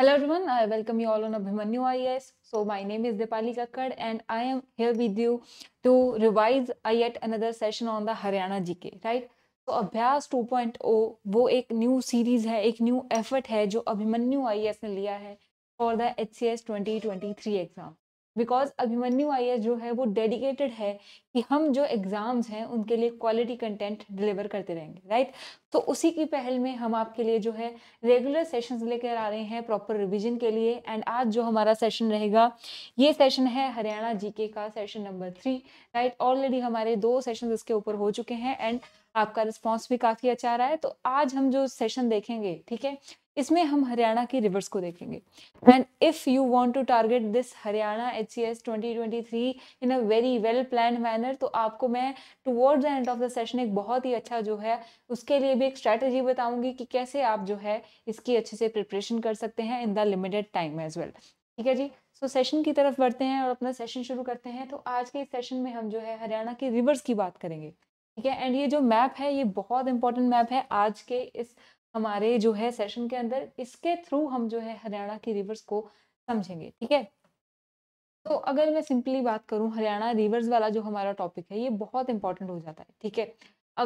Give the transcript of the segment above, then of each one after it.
Hello everyone, I welcome you all on Abhimanyu IAS. So my name is Dipali Kakkad and I am here with you to revise yet another session on the Haryana GK, right? तो अभ्यास 2.0 वो एक new series है एक new effort है जो Abhimanyu IAS ने लिया है for the H C S twenty twenty three exam because Abhimanyu आई जो है वो डेडिकेटेड है कि हम जो एग्ज़ाम्स हैं उनके लिए क्वालिटी कंटेंट डिलीवर करते रहेंगे राइट तो उसी की पहल में हम आपके लिए जो है रेगुलर सेशंस लेकर आ रहे हैं प्रॉपर रिवीजन के लिए एंड आज जो हमारा सेशन रहेगा ये सेशन है हरियाणा जीके का session number three right already हमारे दो सेशन इसके ऊपर हो चुके हैं एंड आपका रिस्पॉन्स भी काफ़ी अच्छा आ रहा है तो आज हम जो सेशन देखेंगे ठीक है इसमें हम हरियाणा की रिवर्स को देखेंगे and if you want to target this Haryana H C S twenty twenty three in a very well plan manner तो आपको मैं towards the end of the session एक बहुत ही अच्छा जो है उसके लिए भी एक स्ट्रैटेजी बताऊंगी कि कैसे आप जो है इसकी अच्छे से प्रिपरेशन कर सकते हैं in the limited time as well ठीक है जी सो so, सेशन की तरफ बढ़ते हैं और अपना सेशन शुरू करते हैं तो आज के इस सेशन में हम जो है हरियाणा के रिवर्स की बात करेंगे ठीक है एंड ये जो मैप है ये बहुत इंपॉर्टेंट मैप है आज के इस हमारे जो है सेशन के अंदर इसके थ्रू हम जो है हरियाणा की रिवर्स को समझेंगे ठीक है तो अगर मैं सिंपली बात करूं हरियाणा रिवर्स वाला जो हमारा टॉपिक है ये बहुत इंपॉर्टेंट हो जाता है ठीक है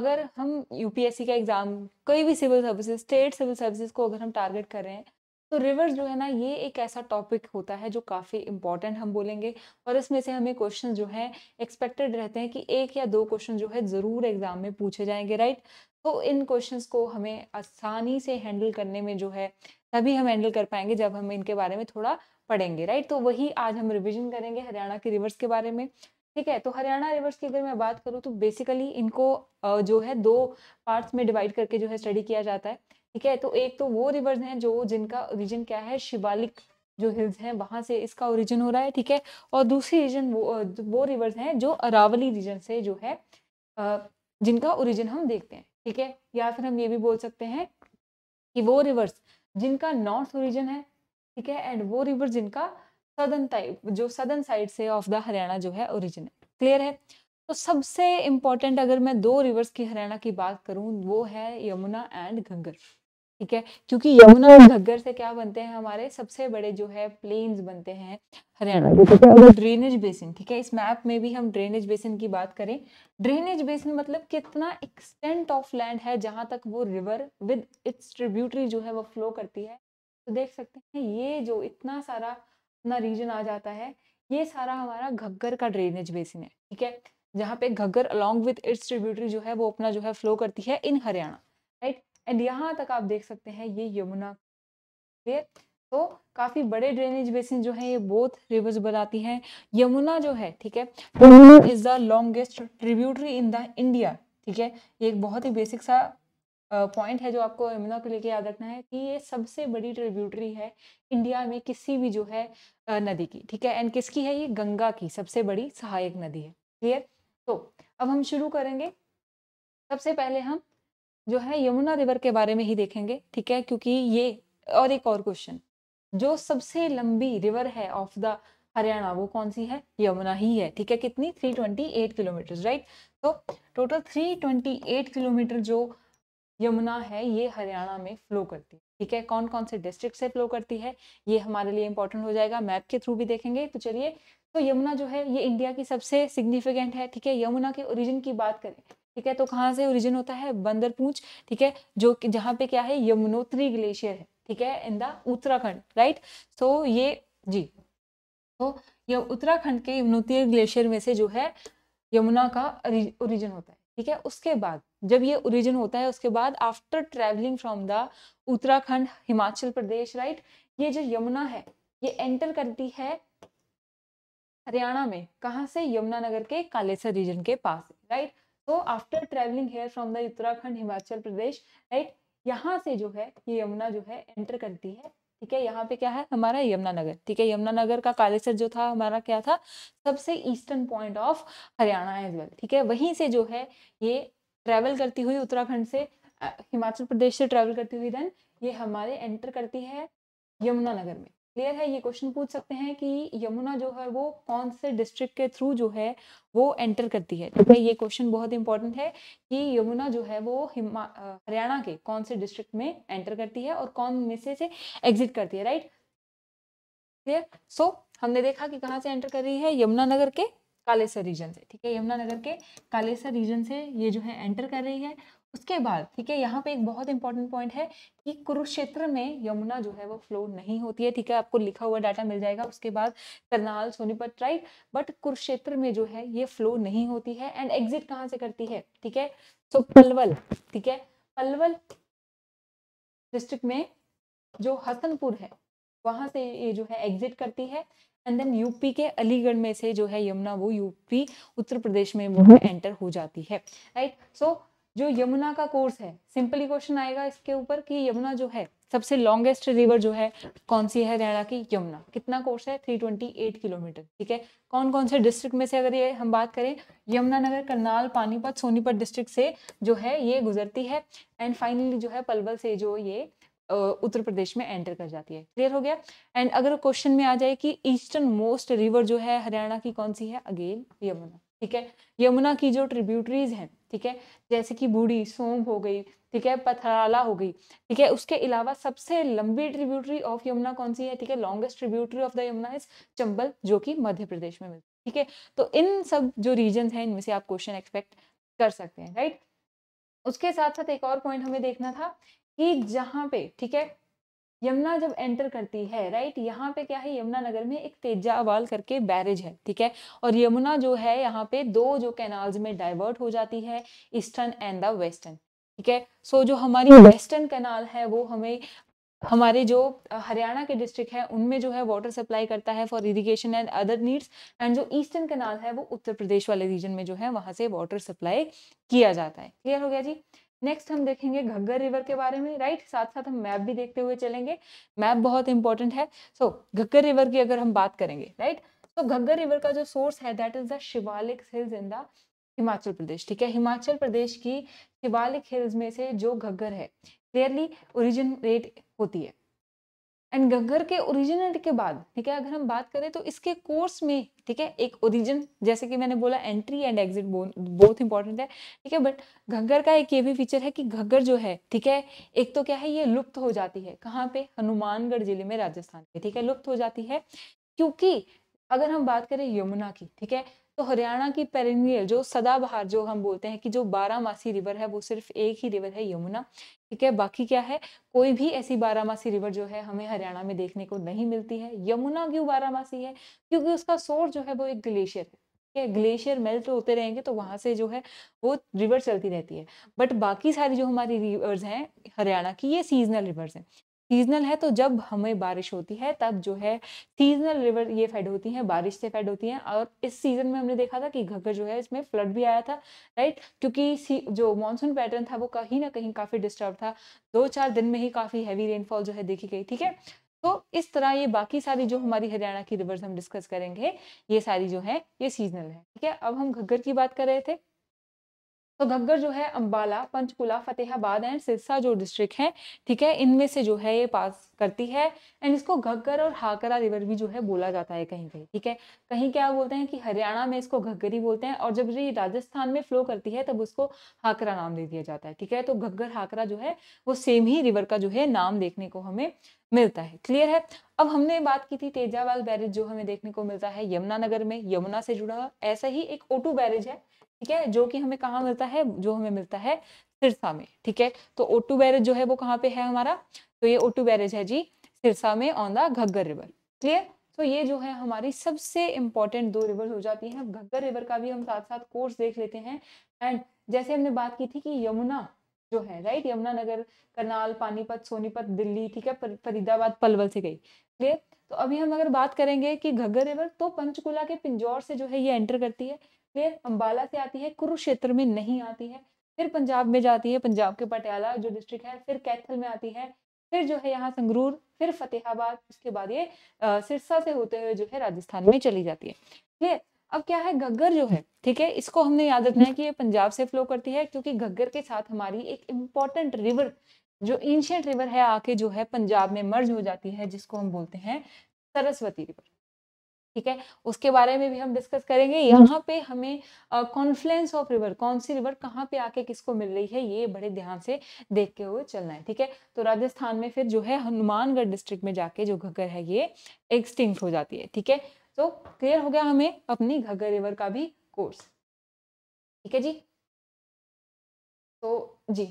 अगर हम यूपीएससी का एग्ज़ाम कोई भी civil services state civil services को अगर हम टारगेट कर रहे हैं तो रिवर्स जो है ना ये एक ऐसा टॉपिक होता है जो काफ़ी इंपॉर्टेंट हम बोलेंगे और इसमें से हमें क्वेश्चन जो है एक्सपेक्टेड रहते हैं कि एक या दो क्वेश्चन जो है ज़रूर एग्जाम में पूछे जाएंगे राइट तो इन क्वेश्चंस को हमें आसानी से हैंडल करने में जो है तभी हम हैंडल कर पाएंगे जब हम इनके बारे में थोड़ा पढ़ेंगे राइट तो वही आज हम रिविजन करेंगे हरियाणा के रिवर्स के बारे में ठीक है तो हरियाणा रिवर्स की अगर मैं बात करूँ तो बेसिकली इनको जो है दो पार्ट्स में डिवाइड करके जो है स्टडी किया जाता है ठीक है तो एक तो वो रिवर्स हैं जो जिनका ओरिजिन क्या है शिवालिक जो हिल्स हैं वहाँ से इसका ओरिजिन हो रहा है ठीक है और दूसरी रीजन वो वो रिवर्स हैं जो अरावली रीजन से जो है जिनका ओरिजिन हम देखते हैं ठीक है या फिर हम ये भी बोल सकते हैं कि वो रिवर्स जिनका नॉर्थ ओरिजिन है ठीक है एंड वो रिवर्स जिनका सदर्न टाइप जो सदर्न साइड से ऑफ द हरियाणा जो है ओरिजिन है क्लियर है तो सबसे इम्पोर्टेंट अगर मैं दो रिवर्स की हरियाणा की बात करूँ वो है यमुना एंड घंगर ठीक है क्योंकि यमुना और घग्गर से क्या बनते हैं हमारे सबसे बड़े जो है प्लेन्स बनते हैं हरियाणा के ठीक है अगर ड्रेनेज बेसिन ठीक है इस मैप में भी हम ड्रेनेज बेसिन की बात करें ड्रेनेज बेसिन मतलब कितना एक्सटेंट ऑफ लैंड है जहां तक वो रिवर विद इट्स ट्रिब्यूटरी जो है वो फ्लो करती है तो देख सकते हैं ये जो इतना सारा अपना रीजन आ जाता है ये सारा हमारा घग्गर का ड्रेनेज बेसिन है ठीक है जहाँ पे Ghaggar along with its tributary जो है वो अपना जो है फ्लो करती है इन हरियाणा राइट एंड यहाँ तक आप देख सकते हैं ये यमुना तो काफ़ी बड़े ड्रेनेज बेसिन जो है ये बोथ रिवर्स बनाती हैं यमुना जो है ठीक है is the longest tributary in the India ठीक है ये एक बहुत ही बेसिक सा पॉइंट uh, है जो आपको यमुना को लेके याद रखना है कि ये सबसे बड़ी ट्रिब्यूटरी है इंडिया में किसी भी जो है नदी की ठीक है एंड किसकी है ये गंगा की सबसे बड़ी सहायक नदी है क्लियर तो अब हम शुरू करेंगे सबसे पहले हम जो है यमुना रिवर के बारे में ही देखेंगे ठीक है क्योंकि ये और एक और क्वेश्चन जो सबसे लंबी रिवर है ऑफ द हरियाणा वो कौन सी है यमुना ही है ठीक है कितनी 328 किलोमीटर राइट तो टोटल 328 किलोमीटर जो यमुना है ये हरियाणा में फ्लो करती है ठीक है कौन कौन से डिस्ट्रिक्ट से फ्लो करती है ये हमारे लिए इंपॉर्टेंट हो जाएगा मैप के थ्रू भी देखेंगे तो चलिए तो यमुना जो है ये इंडिया की सबसे सिग्निफिकेंट है ठीक है यमुना के ओरिजिन की बात करें ठीक है तो कहाँ से ओरिजिन होता है बंदर पूछ ठीक है जो जहाँ पे क्या है यमुनोत्री ग्लेशियर है ठीक है in the Uttarakhand right so ये जी तो ये उत्तराखंड के यमुनोत्री ग्लेशियर में से जो है यमुना का ओरिजिन होता है ठीक है उसके बाद जब ये ओरिजिन होता है उसके बाद after travelling from the Uttarakhand Himachal Pradesh right ये जो यमुना है ये एंटर करती है हरियाणा में कहाँ से यमुनानगर के कालेसर रीजन के पास राइट तो after travelling here from the Uttarakhand Himachal Pradesh right यहाँ से जो है ये यमुना जो है एंटर करती है ठीक है यहाँ पे क्या है हमारा यमुना नगर ठीक है यमुना नगर का कालेसर जो था हमारा क्या था सबसे eastern point of Haryana as well ठीक है वहीं से जो है ये ट्रैवल करती हुई उत्तराखंड से हिमाचल प्रदेश से ट्रैवल करती हुई देन ये हमारे एंटर करती है यमुनानगर में क्लियर है ये क्वेश्चन पूछ सकते हैं कि यमुना जो है वो कौन से डिस्ट्रिक्ट के थ्रू जो है वो एंटर करती है ठीक है ये क्वेश्चन बहुत इंपॉर्टेंट है कि यमुना जो है वो हरियाणा के कौन से डिस्ट्रिक्ट में एंटर करती है और कौन में से से एग्जिट करती है राइट क्लियर सो हमने देखा कि कहाँ से एंटर कर रही है यमुना नगर के कालेसर रीजन से ठीक है यमुना नगर के कालेसर रीजन से ये जो है एंटर कर रही है उसके बाद ठीक है यहाँ पे एक बहुत इंपॉर्टेंट पॉइंट है कि कुरुक्षेत्र में यमुना जो है वो फ्लो नहीं होती है ठीक है आपको लिखा हुआ डाटा मिल जाएगा उसके बाद करनाल सोनीपत राइट बट कुरुक्षेत्र में जो है ये फ्लो नहीं होती है एंड एग्जिट कहाँ से करती है ठीक है सो पलवल ठीक है पलवल डिस्ट्रिक्ट में जो हसनपुर है वहां से ये जो है एग्जिट करती है एंड देन यूपी के अलीगढ़ में से जो है यमुना वो यूपी उत्तर प्रदेश में वो एंटर हम्म। हो जाती है राइट सो so, जो यमुना का कोर्स है सिंपली क्वेश्चन आएगा इसके ऊपर कि यमुना जो है सबसे लॉन्गेस्ट रिवर जो है कौन सी है हरियाणा की यमुना कितना कोर्स है 328 किलोमीटर ठीक है कौन कौन से डिस्ट्रिक्ट में से अगर ये हम बात करें यमुनानगर करनाल पानीपत सोनीपत डिस्ट्रिक्ट से जो है ये गुजरती है एंड फाइनली जो है पलवल से जो ये उत्तर प्रदेश में एंटर कर जाती है क्लियर हो गया एंड अगर क्वेश्चन में आ जाए कि ईस्टर्न मोस्ट रिवर जो है हरियाणा की कौन सी है अगेन यमुना ठीक है यमुना की जो ट्रिब्यूटरीज हैं ठीक है जैसे कि बूढ़ी सोम हो गई ठीक है पथराला हो गई ठीक है उसके अलावा सबसे लंबी ट्रिब्यूटरी ऑफ यमुना कौन सी है ठीक है longest tributary of the Yamuna is Chambal जो कि मध्य प्रदेश में मिलती है ठीक है तो इन सब जो रीजन है इनमें से आप क्वेश्चन एक्सपेक्ट कर सकते हैं राइट उसके साथ साथ एक और पॉइंट हमें देखना था कि जहाँ पे ठीक है यमुना जब एंटर करती है राइट यहाँ पे क्या है यमुना नगर में एक तेजावाल करके बैरेज है ठीक है और यमुना जो है यहाँ पे दो जो कैनाल्स में डाइवर्ट हो जाती है ईस्टर्न एंड द वेस्टर्न ठीक है सो जो हमारी वेस्टर्न hmm. कैनाल है वो हमें हमारे जो हरियाणा के डिस्ट्रिक्ट है उनमें जो है वाटर सप्लाई करता है for irrigation and other needs and जो ईस्टर्न कैनाल है वो उत्तर प्रदेश वाले रीजन में जो है वहाँ से वाटर सप्लाई किया जाता है क्लियर हो गया जी नेक्स्ट हम देखेंगे घग्गर रिवर के बारे में राइट साथ साथ हम मैप भी देखते हुए चलेंगे मैप बहुत इंपॉर्टेंट है सो so, घग्गर रिवर की अगर हम बात करेंगे राइट तो घग्गर रिवर का जो सोर्स है that is the Shivalik hills in the Himachal Pradesh ठीक है हिमाचल प्रदेश की शिवालिक हिल्स में से जो घग्गर है क्लियरली ओरिजिन रेट होती है एंड गंगर के ओरिजिनेट के बाद ठीक है अगर हम बात करें तो इसके कोर्स में ठीक है एक ओरिजिन जैसे कि मैंने बोला एंट्री एंड एग्जिट बहुत इंपॉर्टेंट है ठीक है बट घग्घर का एक ये भी फीचर है कि घग्घर जो है ठीक है एक तो क्या है ये लुप्त हो जाती है कहाँ पे हनुमानगढ़ जिले में राजस्थान में ठीक है लुप्त हो जाती है क्योंकि अगर हम बात करें यमुना की ठीक है तो हरियाणा की पेरिनियल जो सदाबहार जो हम बोलते हैं कि जो बारामासी रिवर है वो सिर्फ एक ही रिवर है यमुना ठीक है बाकी क्या है कोई भी ऐसी बारामासी रिवर जो है हमें हरियाणा में देखने को नहीं मिलती है यमुना क्यों बारामासी है क्योंकि उसका सोर्स जो है वो एक ग्लेशियर है है ग्लेशियर मेल्ट होते रहेंगे तो वहां से जो है वो रिवर चलती रहती है बट बाकी सारी जो हमारी रिवर्स हैं हरियाणा की ये सीजनल रिवर्स हैं सीजनल है तो जब हमें बारिश होती है तब जो है सीजनल रिवर ये फेड होती हैं बारिश से फेड होती हैं और इस सीज़न में हमने देखा था कि घग्गर जो है इसमें फ्लड भी आया था राइट क्योंकि जो मानसून पैटर्न था वो कहीं ना कहीं काफ़ी डिस्टर्ब था दो चार दिन में ही काफ़ी हैवी रेनफॉल जो है देखी गई ठीक है तो इस तरह ये बाकी सारी जो हमारी हरियाणा की रिवर्स हम डिस्कस करेंगे ये सारी जो है ये सीजनल है ठीक है अब हम घग्गर की बात कर रहे थे तो घग्गर जो है अम्बाला पंचकुला फतेहाबाद एंड सिरसा जो डिस्ट्रिक्ट है ठीक है इनमें से जो है ये पास करती है एंड इसको घग्गर और हाकरा रिवर भी जो है बोला जाता है कहीं कहीं ठीक है कहीं क्या बोलते हैं कि हरियाणा में इसको घग्गरी बोलते हैं और जब ये राजस्थान में फ्लो करती है तब उसको हाकरा नाम दे दिया जाता है ठीक है तो घग्गर हाकरा जो है वो सेम ही रिवर का जो है नाम देखने को हमें मिलता है क्लियर है अब हमने बात की थी तेजावाल बैरेज जो हमें देखने को मिलता है यमुनानगर में यमुना से जुड़ा हुआ ऐसा ही एक ओटू बैरेज है ठीक है जो कि हमें कहाँ मिलता है जो हमें मिलता है सिरसा में ठीक है तो ओटू बैरेज जो है वो कहाँ पे है हमारा तो ये ओटू बैरेज है जी सिरसा में on the Ghaggar river clear तो ये जो है हमारी सबसे इंपॉर्टेंट दो रिवर हो जाती है घग्गर रिवर का भी हम साथ साथ कोर्स देख लेते हैं एंड जैसे हमने बात की थी कि यमुना जो है राइट यमुना नगर करनाल पानीपत सोनीपत दिल्ली ठीक है फरीदाबाद पलवल से गई क्लियर तो अभी हम अगर बात करेंगे कि घग्गर रिवर तो पंचकुला के पिंजौर से जो है ये एंटर करती है फिर अम्बाला से आती है कुरुक्षेत्र में नहीं आती है फिर पंजाब में जाती है पंजाब के पटियाला जो डिस्ट्रिक्ट है फिर कैथल में आती है फिर जो है यहाँ संगरूर फिर फतेहाबाद उसके बाद ये सिरसा से होते हुए जो है राजस्थान में चली जाती है क्लियर अब क्या है घग्गर जो है ठीक है इसको हमने याद रखना है कि ये पंजाब से फ्लो करती है क्योंकि घग्गर के साथ हमारी एक इम्पॉर्टेंट रिवर जो एंशियंट रिवर है आके जो है पंजाब में मर्ज हो जाती है जिसको हम बोलते हैं सरस्वती रिवर ठीक है उसके बारे में भी हम डिस्कस करेंगे हम्म। यहाँ पे हमें कॉन्फ्लुएंस ऑफ रिवर कौन सी रिवर कहाँ पे आके किसको मिल रही है ये बड़े ध्यान से देखते हुए चलना है ठीक है तो राजस्थान में फिर जो है हनुमानगढ़ डिस्ट्रिक्ट में जाके जो घग्गर है ये एक्सटिंक्ट हो जाती है ठीक है तो क्लियर हो गया हमें अपनी घग्गर रिवर का भी कोर्स ठीक है जी तो जी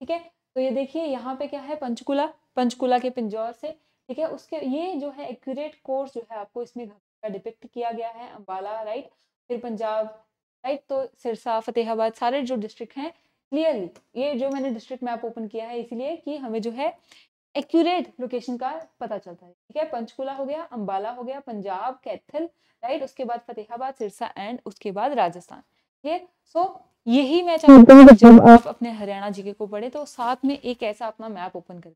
ठीक है तो ये देखिए यहाँ पे क्या है पंचकुला पंचकुला के पिंजौर से ठीक है उसके ये जो है एक्यूरेट कोर्स जो है आपको इसमें का डिपिक्ट किया गया है अम्बाला राइट फिर पंजाब राइट तो सिरसा फतेहाबाद सारे जो डिस्ट्रिक्ट हैं क्लियरली ये जो मैंने डिस्ट्रिक्ट मैप ओपन किया है इसीलिए कि हमें जो है एक्यूरेट लोकेशन का पता चलता है ठीक है पंचकुला हो गया अम्बाला हो गया पंजाब कैथल राइट उसके बाद फतेहाबाद सिरसा एंड उसके बाद राजस्थान ठीक सो यही मैं चाहता हूँ तो जब आप अपने हरियाणा जीके को पढ़े तो साथ में एक ऐसा अपना मैप ओपन करें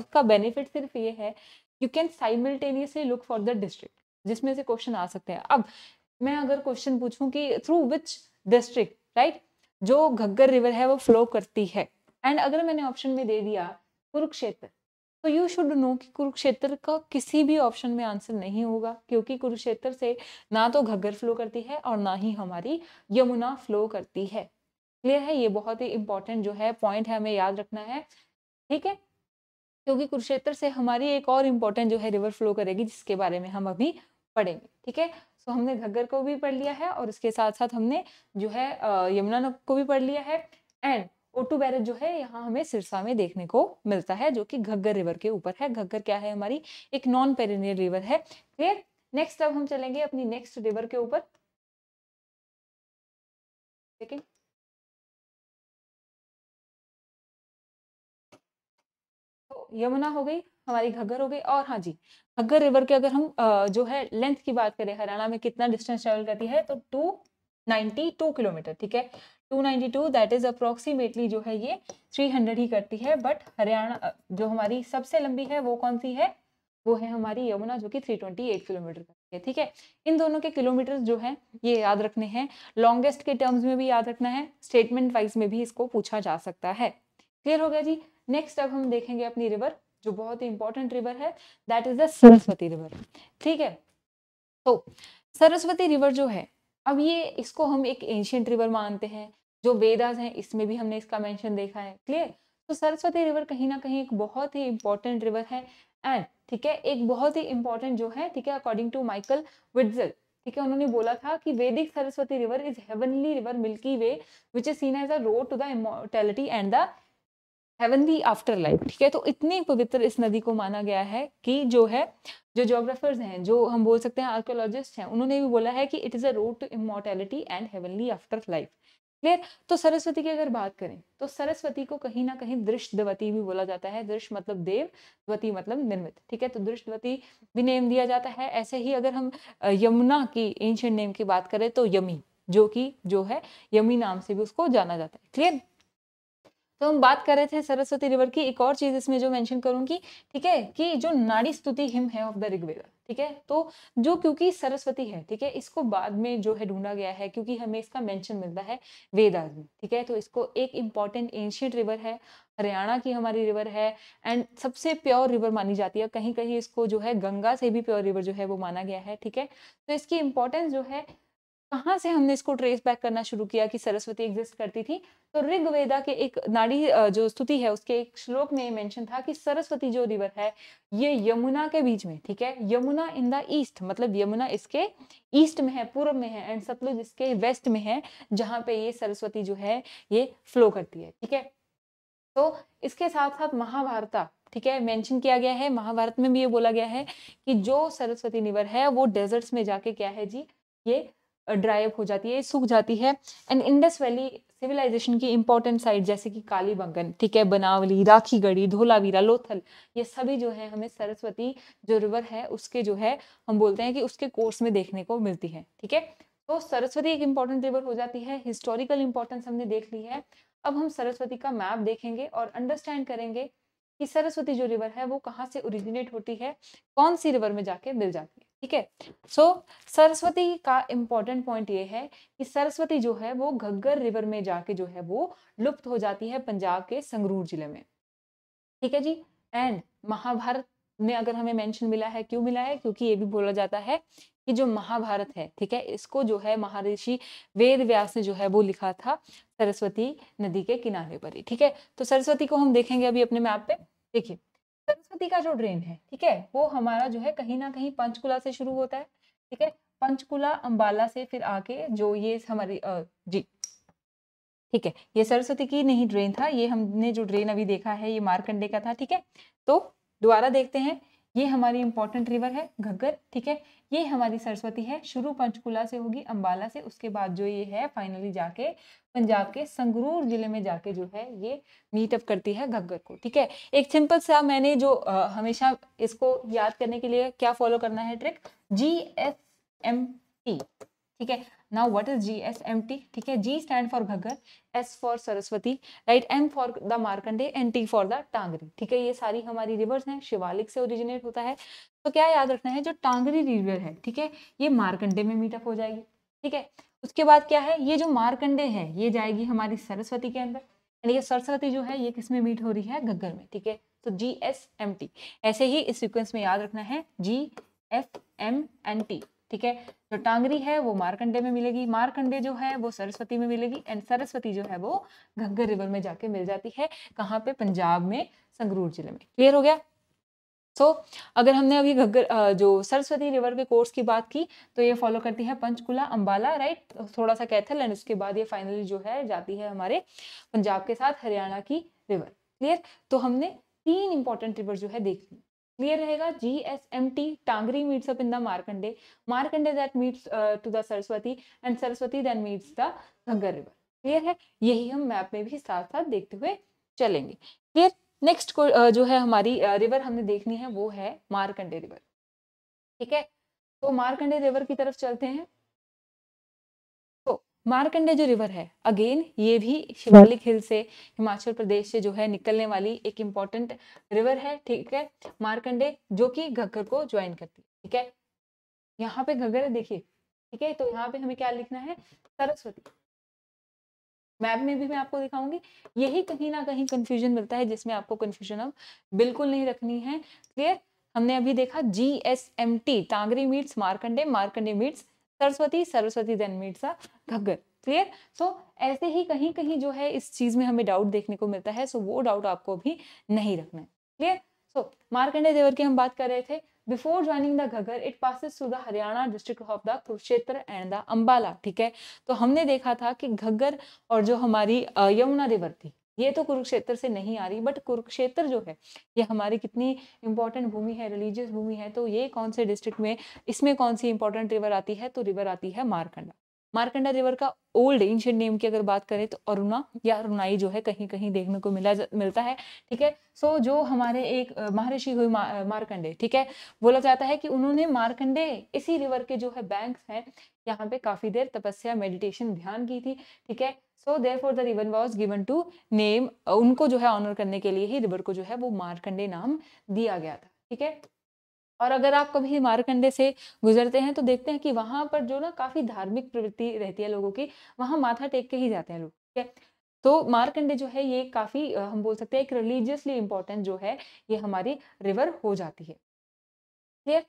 उसका बेनिफिट सिर्फ ये है you can simultaneously look for the district जिसमें से क्वेश्चन आ सकते हैं अब मैं अगर क्वेश्चन पूछूं कि थ्रू विच डिस्ट्रिक्ट राइट जो घग्गर रिवर है वो फ्लो करती है एंड अगर मैंने ऑप्शन में दे दिया कुरुक्षेत्र तो यू शुड नो कि कुरुक्षेत्र का किसी भी ऑप्शन में आंसर नहीं होगा क्योंकि कुरुक्षेत्र से ना तो घग्गर फ्लो करती है और ना ही हमारी यमुना फ्लो करती है क्लियर है ये बहुत ही इंपॉर्टेंट जो है पॉइंट है हमें याद रखना है ठीक है क्योंकि कुरुक्षेत्र से हमारी एक और इम्पोर्टेंट जो है रिवर फ्लो करेगी जिसके बारे में हम अभी पढ़ेंगे ठीक है सो हमने घग्गर को भी पढ़ लिया है और उसके साथ साथ हमने जो है यमुना को भी पढ़ लिया है एंड ओटू बैरज जो है यहाँ हमें सिरसा में देखने को मिलता है जो कि घग्गर रिवर के ऊपर है घग्गर क्या है हमारी एक नॉन पेरिनियर रिवर है क्लियर नेक्स्ट अब हम चलेंगे अपनी नेक्स्ट रिवर के ऊपर ठीक है यमुना हो गई हमारी घग्गर हो गई और हाँ जी घग्गर रिवर के अगर हम जो है लेंथ की बात करें हरियाणा में कितना डिस्टेंस ट्रेवल करती है तो टू किलोमीटर ठीक है 292 दैट इज अप्रोक्सीमेटली जो है ये 300 ही करती है बट हरियाणा जो हमारी सबसे लंबी है वो कौन सी है वो है हमारी यमुना जो कि 328 किलोमीटर करती है ठीक है इन दोनों के किलोमीटर जो है ये याद रखने हैं लॉन्गेस्ट के टर्म्स में भी याद रखना है स्टेटमेंट वाइज में भी इसको पूछा जा सकता है क्लियर हो गया जी नेक्स्ट अब हम देखेंगे अपनी रिवर जो बहुत ही इंपॉर्टेंट रिवर है that is the Saraswati river ठीक है तो सरस्वती रिवर जो है अब ये इसको हम एक एंशियंट रिवर मानते हैं जो वेदास हैं इसमें भी हमने इसका मेंशन देखा है क्लियर तो सरस्वती रिवर कहीं ना कहीं एक बहुत ही इंपॉर्टेंट रिवर है एंड ठीक है एक बहुत ही इंपॉर्टेंट जो है ठीक है अकॉर्डिंग टू माइकल विडजल ठीक है उन्होंने बोला था कि Vedic Saraswati river is heavenly river milky way which is seen as a road to the immortality and the heavenly afterlife ठीक है तो इतनी पवित्र इस नदी को माना गया है कि जो है जो जोग्राफर्स हैं जो हम बोल सकते हैं आर्कियोलॉजिस्ट हैं उन्होंने भी बोला है कि it is a road to immortality and heavenly afterlife clear तो सरस्वती की अगर बात करें तो सरस्वती को कहीं ना कहीं दृष्टवती भी बोला जाता है दृश्य मतलब देव द्वती मतलब निर्मित ठीक है तो दृष्टवती भी नेम दिया जाता है ऐसे ही अगर हम यमुना की एंशियंट नेम की बात करें तो यमी जो कि जो है यमी नाम से भी उसको जाना जाता है क्लियर तो हम बात कर रहे थे सरस्वती रिवर की एक और चीज इसमें जो मेंशन करूंगी ठीक है कि जो नाड़ी स्तुति हिम है ऑफ द ऋग्वेद ठीक है तो जो क्योंकि सरस्वती है ठीक है इसको बाद में जो है ढूंढा गया है क्योंकि हमें इसका मेंशन मिलता है वेदाज में ठीक है तो इसको एक इम्पॉर्टेंट एंशियंट रिवर है हरियाणा की हमारी रिवर है एंड सबसे प्योर रिवर मानी जाती है कहीं कहीं इसको जो है गंगा से भी प्योर रिवर जो है वो माना गया है ठीक है तो इसकी इम्पोर्टेंस जो है कहाँ से हमने इसको ट्रेस बैक करना शुरू किया कि सरस्वती एग्जिस्ट करती थी तो ऋग्वेदा के एक नाड़ी जो स्तुति है उसके एक श्लोक में मेंशन था कि सरस्वती जो रिवर है ये यमुना के बीच में ठीक है यमुना इन द ईस्ट मतलब यमुना इसके ईस्ट में है पूर्व में है एंड सतलुज इसके वेस्ट में है जहाँ पे ये सरस्वती जो है ये फ्लो करती है ठीक है तो इसके साथ साथ महाभारता ठीक है मेंशन किया गया है महाभारत में भी ये बोला गया है कि जो सरस्वती निवर है वो डेजर्ट्स में जाके क्या है जी ये ड्राई अप हो जाती है सूख जाती है एंड इंडस वैली सिविलाइजेशन की इंपॉर्टेंट साइट जैसे कि काली बंगन ठीक है बनावली राखीगढ़ी धोलावीरा लोथल ये सभी जो है हमें सरस्वती जो रिवर है उसके जो है हम बोलते हैं कि उसके कोर्स में देखने को मिलती है ठीक है तो सरस्वती एक इंपॉर्टेंट रिवर हो जाती है हिस्टोरिकल इंपॉर्टेंस हमने देख ली है अब हम सरस्वती का मैप देखेंगे और अंडरस्टैंड करेंगे कि सरस्वती जो रिवर है वो कहाँ से ओरिजिनेट होती है कौन सी रिवर में जाके मिल जाती है ठीक है सो so, सरस्वती का इम्पॉर्टेंट पॉइंट ये है कि सरस्वती जो है वो घग्गर रिवर में जाके जो है वो लुप्त हो जाती है पंजाब के संगरूर जिले में ठीक है जी एंड महाभारत में अगर हमें मेंशन मिला है क्यों मिला है क्योंकि ये भी बोला जाता है कि जो महाभारत है ठीक है इसको जो है महर्षि वेद व्यास ने जो है वो लिखा था सरस्वती नदी के किनारे पर ही ठीक है तो सरस्वती को हम देखेंगे अभी अपने मैप पे देखिए सरस्वती का जो ड्रेन है ठीक है वो हमारा जो है कहीं ना कहीं पंचकुला से शुरू होता है ठीक है पंचकुला अंबाला से फिर आके जो ये हमारी जी ठीक है ये सरस्वती की नहीं ड्रेन था ये हमने जो ड्रेन अभी देखा है ये मारकंडे का था ठीक है तो दोबारा देखते हैं ये हमारी इंपॉर्टेंट रिवर है घग्गर ठीक है ये हमारी सरस्वती है शुरू पंचकुला से होगी अंबाला से उसके बाद जो ये है फाइनली जाके पंजाब के संगरूर जिले में जाके जो है ये मीटअप करती है घग्गर को ठीक है एक सिंपल सा मैंने जो आ, हमेशा इसको याद करने के लिए क्या फॉलो करना है trick G S M T ठीक है now what is G S M T ठीक है G stand for Ghaggar S for Saraswati right M for the Markande and T for the Tangri ठीक है ये सारी हमारी रिवर्स हैं शिवालिक से ओरिजिनेट होता है तो क्या याद रखना है जो टांगरी रिवर है ठीक है ये मार्कंडे में मीटअप हो जाएगी ठीक है उसके बाद क्या है ये जो मार्कंडे है ये जाएगी हमारी सरस्वती के अंदर यानी ये सरस्वती जो है ये किस में मीट हो रही है घग्गर में ठीक है तो जी एस एम टी ऐसे ही इस सीक्वेंस में याद रखना है G F M and T ठीक है जो टांगरी है वो मारकंडे में मिलेगी मारकंडे जो है वो सरस्वती में मिलेगी एंड सरस्वती जो है वो घग्गर रिवर में जाके मिल जाती है कहाँ पे पंजाब में संगरूर जिले में क्लियर हो गया सो so, अगर हमने अभी घग्गर जो सरस्वती रिवर के कोर्स की बात की तो ये फॉलो करती है पंचकुला अंबाला राइट तो थोड़ा सा कैथल एंड उसके बाद ये फाइनली जो है जाती है हमारे पंजाब के साथ हरियाणा की रिवर क्लियर तो हमने तीन इंपॉर्टेंट रिवर जो है देख ली क्लियर रहेगा G S M T Tangri meets up in the Markande Markande that meets to the Saraswati and Saraswati then meets the Ghaggar river clear है यही हम मैप में भी साथ साथ देखते हुए चलेंगे क्लियर नेक्स्ट uh, जो है हमारी रिवर uh, हमने देखनी है वो है मारकंडे रिवर ठीक है तो मारकंडे रिवर की तरफ चलते हैं मारकंडे जो रिवर है अगेन ये भी शिवालिक हिल से हिमाचल प्रदेश से जो है निकलने वाली एक इंपॉर्टेंट रिवर है ठीक है मारकंडे जो कि घग्गर को ज्वाइन करती है ठीक है यहाँ पे घग्गर है देखिए ठीक है तो यहाँ पे हमें क्या लिखना है सरस्वती मैप में भी मैं आपको दिखाऊंगी यही कहीं ना कहीं कंफ्यूजन मिलता है जिसमें आपको कंफ्यूजन अब बिल्कुल नहीं रखनी है क्लियर हमने अभी देखा G S M T Tangri meets Markande Markande meets Saraswati Saraswati then meets Ghaggar clear so so, ऐसे ही कहीं कहीं जो है इस चीज में हमें डाउट देखने को मिलता है सो so वो डाउट आपको भी नहीं रखना है क्लियर सो मार्कंडे देवर की हम बात कर रहे थे before joining the Ghaggar it passes through the Haryana district of the Kurukshetra and the Ambala ठीक है तो हमने देखा था कि घग्गर और जो हमारी यमुना रिवर थी ये तो कुरुक्षेत्र से नहीं आ रही बट कुरुक्षेत्र जो है ये हमारी कितनी इंपॉर्टेंट भूमि है रिलीजियस भूमि है तो ये कौन से डिस्ट्रिक्ट में इसमें कौन सी इंपॉर्टेंट रिवर आती है तो रिवर आती है मारकंडा मार्कंडा रिवर का ओल्ड एंशियंट नेम की अगर बात करें तो अरुणा या अरुणाई जो है कहीं कहीं देखने को मिला मिलता है ठीक है सो जो हमारे एक महर्षि हुए मा, मार्कंडे ठीक है बोला जाता है कि उन्होंने मार्कंडे इसी रिवर के जो है बैंक हैं यहाँ पे काफ़ी देर तपस्या मेडिटेशन ध्यान की थी ठीक है so there for the river was given to name उनको जो है ऑनर करने के लिए ही रिवर को जो है वो मारकंडे नाम दिया गया था ठीक है और अगर आप कभी मारकंडे से गुजरते हैं तो देखते हैं कि वहां पर जो ना काफ़ी धार्मिक प्रवृत्ति रहती है लोगों की वहां माथा टेक के ही जाते हैं लोग ठीक है तो मारकंडे जो है ये काफ़ी हम बोल सकते हैं एक रिलीजियसली इंपॉर्टेंट जो है ये हमारी रिवर हो जाती है क्लियर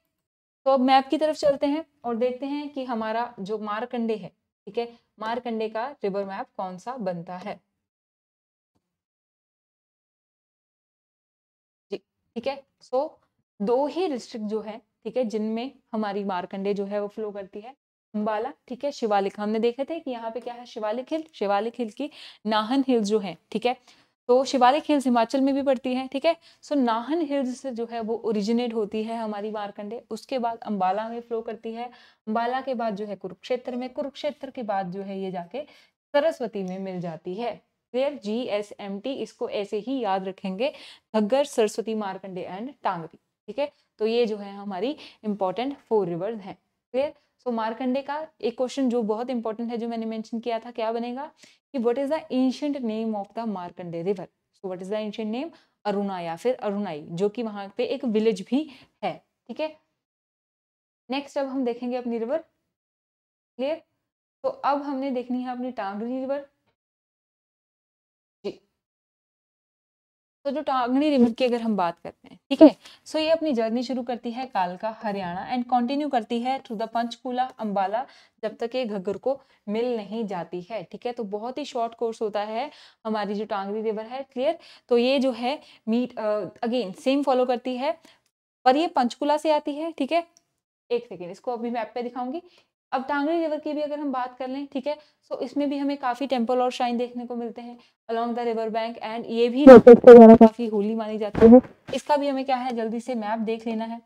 तो अब मैप की तरफ चलते हैं और देखते हैं कि हमारा जो मारकंडे है ठीक है मारकंडे का रिवर मैप कौन सा बनता है ठीक है सो so, दो ही डिस्ट्रिक्ट जो है ठीक है जिनमें हमारी मारकंडे जो है वो फ्लो करती है अम्बाला ठीक है शिवालिक हमने देखे थे कि यहाँ पे क्या है शिवालिक हिल शिवालिक हिल की नाहन हिल्स जो है ठीक है तो शिवालिक हिल्स हिमाचल में भी पड़ती है ठीक है सो नाहन हिल्स से जो है वो ओरिजिनेट होती है हमारी मारकंडे उसके बाद अम्बाला में फ्लो करती है अम्बाला के बाद जो है कुरुक्षेत्र में कुरुक्षेत्र के बाद जो है ये जाके सरस्वती में मिल जाती है clear G S M T इसको ऐसे ही याद रखेंगे घग्गर सरस्वती मारकंडे एंड टांगवी ठीक है तो ये जो है हमारी इंपॉर्टेंट फोर रिवर्स है क्लियर सो मार्कंडे का एक क्वेश्चन जो बहुत इंपॉर्टेंट है जो मैंने मेंशन किया था क्या बनेगा कि what is the ancient name of the Markande river so what is the ancient name Aruna या फिर अरुणाई जो कि वहां पे एक विलेज भी है ठीक है नेक्स्ट अब हम देखेंगे अपनी रिवर क्लियर तो अब हमने देखनी है अपनी टांगरी रिवर तो जो टांगणी रिवर की अगर हम बात करते हैं ठीक है सो ये अपनी जर्नी शुरू करती है कालका हरियाणा एंड कंटिन्यू करती है थ्रू द पंचकूला अंबाला जब तक ये घग्गर को मिल नहीं जाती है ठीक है तो बहुत ही शॉर्ट कोर्स होता है हमारी जो टांगणी रिवर है क्लियर तो ये जो है मीट अगेन सेम फॉलो करती है पर ये पंचकूला से आती है ठीक है एक सेकेंड इसको अभी मैप पे दिखाऊंगी अब टांगरी रिवर की भी अगर हम बात कर लें ठीक है सो इसमें भी हमें काफ़ी टेम्पल और श्राइन देखने को मिलते हैं along the river bank and ये भी काफ़ी होली मानी जाती हम्म। है इसका भी हमें क्या है जल्दी से मैप देख लेना है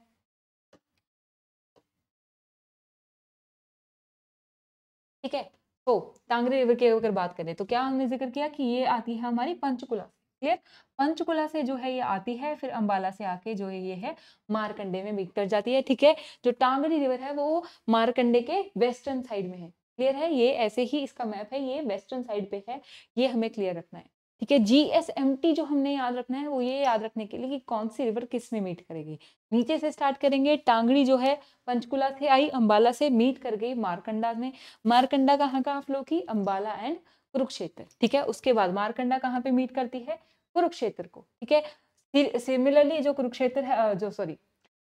ठीक है तो टांगरी रिवर की अगर बात करें तो क्या हमने जिक्र किया कि ये आती है हमारी पंचकुला क्लियर पंचकुला से जो है ये आती है फिर अंबाला से आके जो है ये है मारकंडे में बिक कर जाती है ठीक है जो टांगरी रिवर है वो मारकंडे के वेस्टर्न साइड में है क्लियर है ये ऐसे ही इसका मैप है ये वेस्टर्न साइड पे है ये हमें क्लियर रखना है ठीक है जीएसएमटी जो हमने याद रखना है वो ये याद रखने के लिए कि कौन सी रिवर किस में मीट करेगी नीचे से स्टार्ट करेंगे टांगड़ी जो है पंचकुला से आई अंबाला से मीट कर गई मारकंडा में मारकंडा कहाँ का आप लोग की अंबाला एंड कुरुक्षेत्र ठीक है उसके बाद मारकंडा कहाँ पे मीट करती है कुरुक्षेत्र को ठीक है सिमिलरली जो कुरुक्षेत्र है जो सॉरी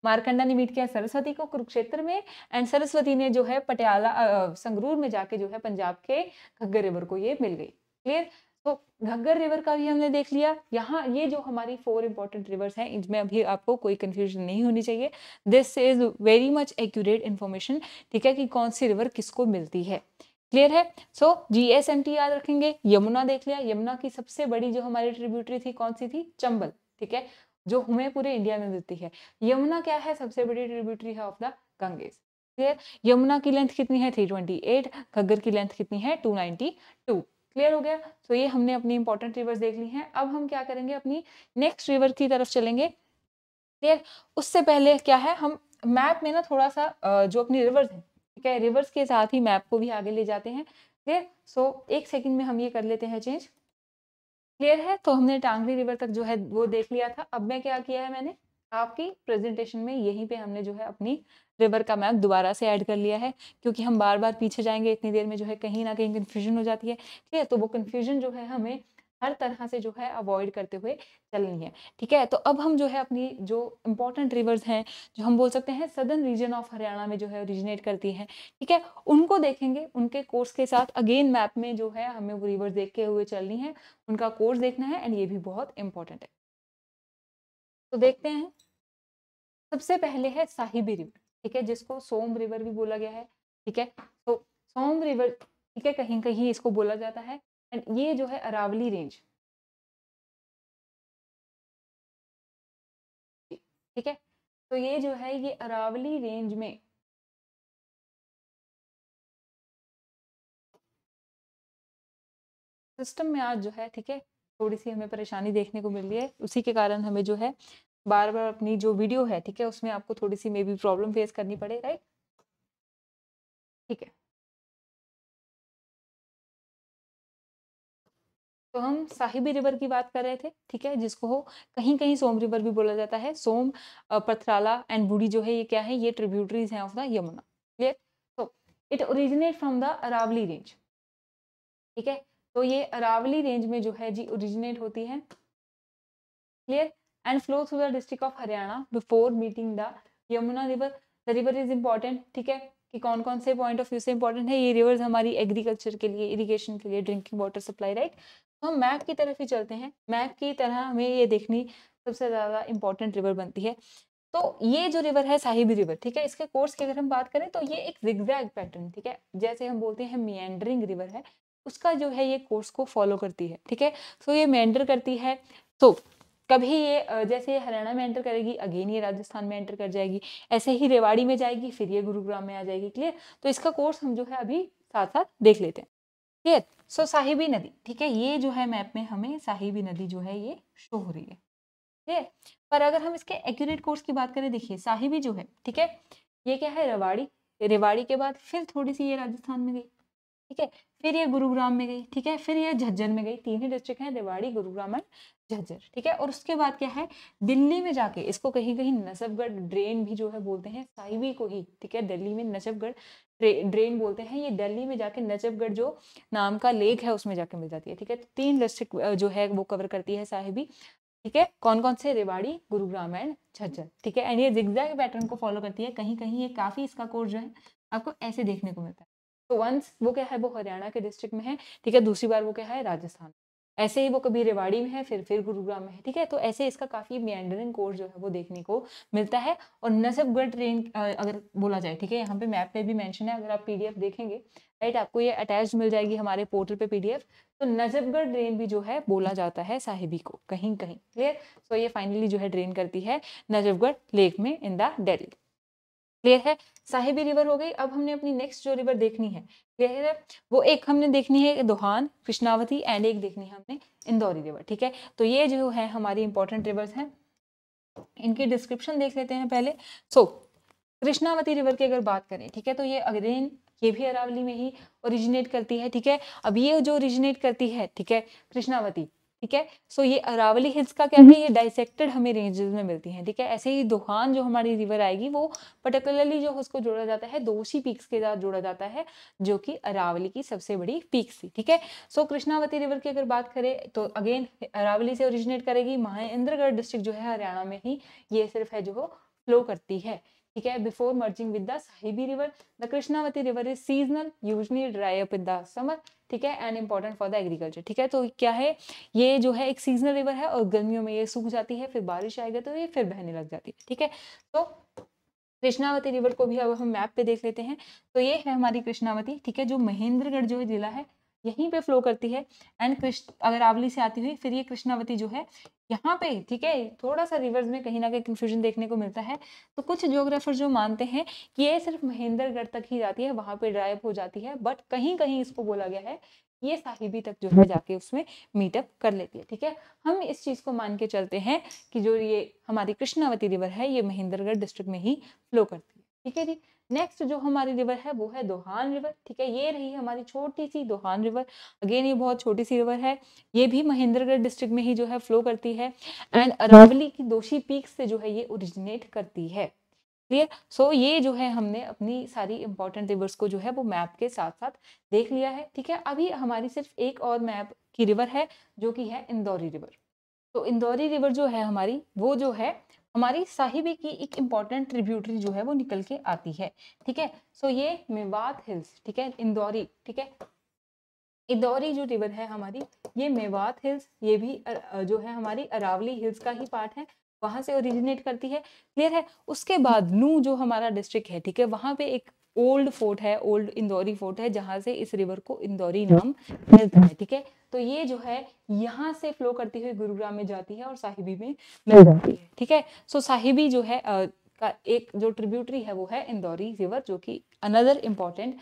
मारकंडा ने मीट किया सरस्वती को कुरुक्षेत्र में एंड सरस्वती ने जो है पटियाला संगरूर में जाके जो है पंजाब के घग्गर रिवर को ये मिल गई क्लियर तो घग्गर रिवर का भी हमने देख लिया यहाँ ये जो हमारी फोर इंपॉर्टेंट रिवर्स हैं इनमें अभी आपको कोई कंफ्यूजन नहीं होनी चाहिए this is very much accurate information ठीक है कि कौन सी रिवर किसको मिलती है क्लियर है सो एम जीएसएमटी याद रखेंगे यमुना देख लिया यमुना की सबसे बड़ी जो हमारी ट्रिब्यूटरी थी कौन सी थी चंबल ठीक है जो हमें पूरे इंडिया में मिलती है यमुना क्या है सबसे बड़ी ट्रिब्यूटरी है of the Ganges clear Yamuna की लेंथ कितनी है 328 घग्गर की लेंथ कितनी है 292 क्लियर हो गया तो so, ये हमने अपनी इंपॉर्टेंट रिवर्स देख ली हैं अब हम क्या करेंगे अपनी नेक्स्ट रिवर की तरफ चलेंगे क्लियर उससे पहले क्या है हम मैप में ना थोड़ा सा जो अपनी रिवर्स हैं ठीक है रिवर्स के साथ ही मैप को भी आगे ले जाते हैं ठीक है सो एक सेकंड में हम ये कर लेते हैं चेंज क्लियर है तो हमने टांगरी रिवर तक जो है वो देख लिया था अब मैं क्या किया है मैंने आपकी प्रेजेंटेशन में यहीं पे हमने जो है अपनी रिवर का मैप दोबारा से ऐड कर लिया है क्योंकि हम बार बार पीछे जाएंगे इतनी देर में जो है कहीं ना कहीं कन्फ्यूजन हो जाती है ठीक है तो वो कन्फ्यूजन जो है हमें हर तरह से जो है अवॉइड करते हुए चलनी है ठीक है तो अब हम जो है अपनी जो इंपॉर्टेंट रिवर्स हैं जो हम बोल सकते हैं सदर्न रीजन ऑफ हरियाणा में जो है ओरिजिनेट करती हैं ठीक है उनको देखेंगे उनके कोर्स के साथ अगेन मैप में जो है हमें वो रिवर्स देखते हुए चलनी है उनका कोर्स देखना है एंड ये भी बहुत इंपॉर्टेंट है तो देखते हैं सबसे पहले है साहिबी रिवर ठीक है जिसको सोम रिवर भी बोला गया है ठीक है तो सोम रिवर ठीक है कहीं कहीं इसको बोला जाता है एंड ये जो है अरावली रेंज ठीक है तो ये जो है ये अरावली रेंज में सिस्टम में आज जो है ठीक है थोड़ी सी हमें परेशानी देखने को मिल रही है उसी के कारण हमें जो है बार बार अपनी जो वीडियो है ठीक है उसमें आपको थोड़ी सी मे बी प्रॉब्लम फेस करनी पड़े राइट ठीक है तो हम साहिबी रिवर की बात कर रहे थे ठीक है जिसको कहीं कहीं सोम रिवर भी बोला जाता है सोम पथराला एंड बूढ़ी जो है ये क्या है ये ट्रिब्यूटरीज हैं ऑफ द यमुना क्लियर तो it originate from the Aravali range ठीक है तो ये अरावली रेंज में जो है जी ओरिजिनेट होती है clear and flow through the district of Haryana before meeting the Yamuna river the river is important ठीक है कि कौन कौन से पॉइंट ऑफ व्यू से इंपॉर्टेंट है ये रिवर्स हमारी एग्रीकल्चर के लिए इरिगेशन के लिए ड्रिंकिंग वाटर सप्लाई राइट तो हम मैप की तरफ ही चलते हैं मैप की तरह हमें ये देखनी सबसे ज़्यादा इंपॉर्टेंट रिवर बनती है तो ये जो रिवर है साहिबी रिवर ठीक है इसके कोर्स की अगर हम बात करें तो ये एक जिग्जैग पैटर्न ठीक है जैसे हम बोलते हैं मियंडरिंग रिवर है उसका जो है ये कोर्स को फॉलो करती है ठीक है सो ये मैंडर करती है तो कभी ये जैसे ये हरियाणा में एंटर करेगी अगेन ये राजस्थान में एंटर कर जाएगी ऐसे ही रेवाड़ी में जाएगी फिर ये गुरुग्राम में आ जाएगी क्लियर तो इसका कोर्स हम जो है अभी साथ साथ देख लेते हैं ठीक सो साहिबी नदी ठीक है ये जो है मैप में हमें साहिबी नदी जो है ये शो हो रही है ठीक है पर अगर हम इसके एक्यूरेट कोर्स की बात करें देखिए साहिबी जो है ठीक है ये क्या है रेवाड़ी रेवाड़ी के बाद फिर थोड़ी सी ये राजस्थान में गई ठीक है फिर ये गुरुग्राम में गई ठीक है फिर ये झज्जर में गई तीन ही डिस्ट्रिक्ट हैं रेवाड़ी गुरुग्राम एंड झज्जर ठीक है और उसके बाद क्या है दिल्ली में जाके इसको कहीं कहीं नसबगढ़ ड्रेन भी जो है बोलते हैं साहिबी को ही ठीक है दिल्ली में नजबगढ़ ड्रेन बोलते हैं ये दिल्ली में जाके नजफगढ़ जो नाम का लेक है उसमें जाके मिल जाती है ठीक है तो तीन डिस्ट्रिक्ट जो है वो कवर करती है साहिबी ठीक है कौन कौन से रेवाड़ी गुरुग्राम एंड झज्जर ठीक है एंड ये जिग्जैग पैटर्न को फॉलो करती है कहीं कहीं ये काफ़ी इसका कोर्स जो है आपको ऐसे देखने को मिलता है तो वंस वो क्या है वो हरियाणा के डिस्ट्रिक्ट में है ठीक है दूसरी बार वो क्या है राजस्थान ऐसे ही वो कभी रेवाड़ी में है फिर फिर गुरुग्राम में है ठीक है तो ऐसे इसका काफ़ी मैंडरिंग कोर्स जो है वो देखने को मिलता है और नसबगढ़ ट्रेन अगर बोला जाए ठीक है यहाँ पे मैप पे भी मेंशन है अगर आप पीडीएफ देखेंगे राइट आपको ये अटैच मिल जाएगी हमारे पोर्टल पे पीडीएफ तो नजबगढ़ ड्रेन भी जो है बोला जाता है साहिबी को कहीं कहीं क्लियर सो so ये फाइनली जो है ड्रेन करती है नजबगढ़ लेक में इन द डेली क्लियर है साहिबी रिवर हो गई अब हमने अपनी नेक्स्ट जो रिवर देखनी है क्लियर है वो एक हमने देखनी है दोहान कृष्णावती एंड एक देखनी है हमने इंदौरी रिवर ठीक है तो ये जो है हमारी इंपॉर्टेंट रिवर्स हैं इनकी डिस्क्रिप्शन देख लेते हैं पहले सो so, कृष्णावती रिवर की अगर बात करें ठीक है तो ये अगेन ये भी अरावली में ही ओरिजिनेट करती है ठीक है अब ये जो ओरिजिनेट करती है ठीक है कृष्णावती ठीक है सो ये अरावली हिल्स का क्या है हम्म। ये डाइसेक्टेड हमें रेंजेस में मिलती हैं ठीक है ऐसे ही दुखान जो हमारी रिवर आएगी वो पर्टिकुलरली जो उसको जोड़ा जाता है दोषी पीक्स के साथ जोड़ा जाता है जो कि अरावली की सबसे बड़ी पीक्स थी ठीक है सो कृष्णावती रिवर की अगर बात करें तो अगेन अरावली से ओरिजिनेट करेगी महेंद्रगढ़ डिस्ट्रिक्ट जो है हरियाणा में ही ये सिर्फ है जो फ्लो करती है ठीक है before merging with the Sahibi river the Krishnavati river is seasonal usually dry up in the summer ठीक है and important for the agriculture ठीक है तो क्या है ये जो है एक सीजनल रिवर है और गर्मियों में ये सूख जाती है फिर बारिश आएगा तो ये फिर बहने लग जाती है ठीक है तो कृष्णावती रिवर को भी अब हम मैप पे देख लेते हैं तो ये है हमारी कृष्णावती ठीक है जो महेंद्रगढ़ जो जिला है यहीं पे फ्लो करती है एंड कृष्ण अगर आवली से आती हुई फिर ये कृष्णावती जो है यहाँ पे ठीक है थोड़ा सा रिवर्स में कहीं ना कहीं कंफ्यूजन देखने को मिलता है तो कुछ ज्योग्राफर जो मानते हैं कि ये सिर्फ महेंद्रगढ़ तक ही जाती है वहां पे ड्राइव हो जाती है बट कहीं कहीं इसको बोला गया है ये साहिबी तक जो है जाके उसमें मीटअप कर लेती है ठीक है हम इस चीज़ को मान के चलते हैं कि जो ये हमारी कृष्णावती रिवर है ये महेंद्रगढ़ डिस्ट्रिक्ट में ही फ्लो करती है ठीक है जी नेक्स्ट जो हमारी रिवर है वो है दोहान रिवर ठीक है ये रही हमारी छोटी सी दोहान रिवर अगेन ये बहुत छोटी सी रिवर है ये भी महेंद्रगढ़ डिस्ट्रिक्ट में ही जो है फ्लो करती है एंड अरावली की दोषी पीक से जो है ये ओरिजिनेट करती है क्लियर सो ये जो है हमने अपनी सारी इंपॉर्टेंट रिवर्स को जो है वो मैप के साथ साथ देख लिया है ठीक है अभी हमारी सिर्फ एक और मैप की रिवर है जो कि है इंदौरी रिवर तो इंदौरी रिवर जो है हमारी वो जो है हमारी साहिबी की एक इम्पॉर्टेंट ट्रिब्यूटरी जो है वो निकल के आती है ठीक है सो ये मेवात हिल्स ठीक है इंदौरी ठीक है इंदौरी जो रिवर है हमारी ये मेवात हिल्स ये भी जो है हमारी अरावली हिल्स का ही पार्ट है वहां से ओरिजिनेट करती है क्लियर है उसके बाद नू जो हमारा डिस्ट्रिक्ट है ठीक है वहां पे एक ओल्ड फोर्ट है ओल्ड इंदौरी फोर्ट है जहां से इस रिवर को इंदौरी नाम मिलता है ठीक है तो ये जो है यहाँ से फ्लो करती हुई गुरुग्राम में जाती है और साहिबी में मिल जाती है ठीक है सो साहिबी जो है आ, का एक जो ट्रिब्यूटरी है वो है इंदौरी रिवर जो कि अनदर इम्पॉर्टेंट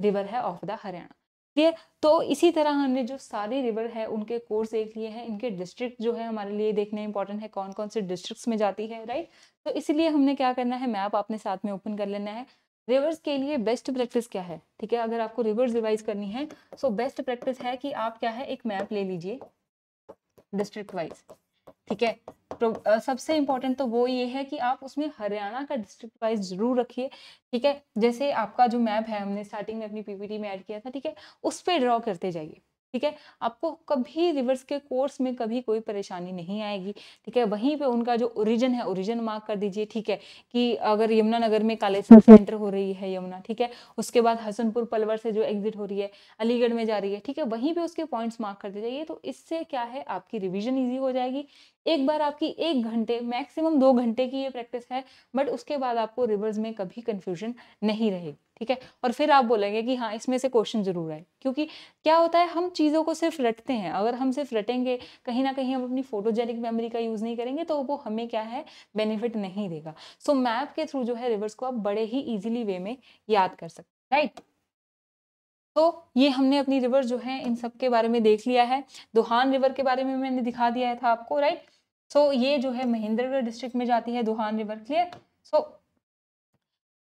रिवर है ऑफ द हरियाणा ठीक है तो इसी तरह हमने जो सारे रिवर है उनके कोर्स देख लिए हैं इनके डिस्ट्रिक्ट जो है हमारे लिए देखने इंपॉर्टेंट है कौन कौन से डिस्ट्रिक्ट्स में जाती है राइट तो इसलिए हमने क्या करना है मैप अपने साथ में ओपन कर लेना है रिवर्स के लिए बेस्ट प्रैक्टिस क्या है ठीक है अगर आपको रिवर्स रिवाइज करनी है सो बेस्ट प्रैक्टिस है कि आप क्या है एक मैप ले लीजिए डिस्ट्रिक्ट वाइज ठीक है तो सबसे इम्पोर्टेंट तो वो ये है कि आप उसमें हरियाणा का डिस्ट्रिक्ट वाइज जरूर रखिए ठीक है जैसे आपका जो मैप है हमने स्टार्टिंग में अपनी पीपीटी में ऐड किया था ठीक है उस पर ड्रॉ करते जाइए ठीक है आपको कभी रिवर्स के कोर्स में कभी कोई परेशानी नहीं आएगी ठीक है वहीं पे उनका जो ओरिजिन है ओरिजिन मार्क कर दीजिए ठीक है कि अगर यमुनानगर में कालेश्वर से एंटर हो रही है यमुना ठीक है उसके बाद हसनपुर पलवर से जो एग्जिट हो रही है अलीगढ़ में जा रही है ठीक है वहीं पर उसके पॉइंट्स मार्क कर दीजिए तो इससे क्या है आपकी रिविजन ईजी हो जाएगी एक बार आपकी एक घंटे मैक्सिमम दो घंटे की ये प्रैक्टिस है बट उसके बाद आपको रिवर्स में कभी कन्फ्यूजन नहीं रहेगी ठीक है और फिर आप बोलेंगे कि हाँ इसमें से क्वेश्चन जरूर आए क्योंकि क्या होता है हम चीज़ों को सिर्फ रटते हैं अगर हम सिर्फ रटेंगे कहीं ना कहीं हम अपनी फोटोजेनिक मेमोरी का यूज़ नहीं करेंगे तो वो हमें क्या है बेनिफिट नहीं देगा सो so, मैप के थ्रू जो है रिवर्स को आप बड़े ही ईजिली वे में याद कर सकते राइट right? तो ये हमने अपनी रिवर जो है इन सब के बारे में देख लिया है दोहान रिवर के बारे में मैंने दिखा दिया था आपको राइट सो so, ये जो है महेंद्रगढ़ डिस्ट्रिक्ट में जाती है Dohan river clear so so,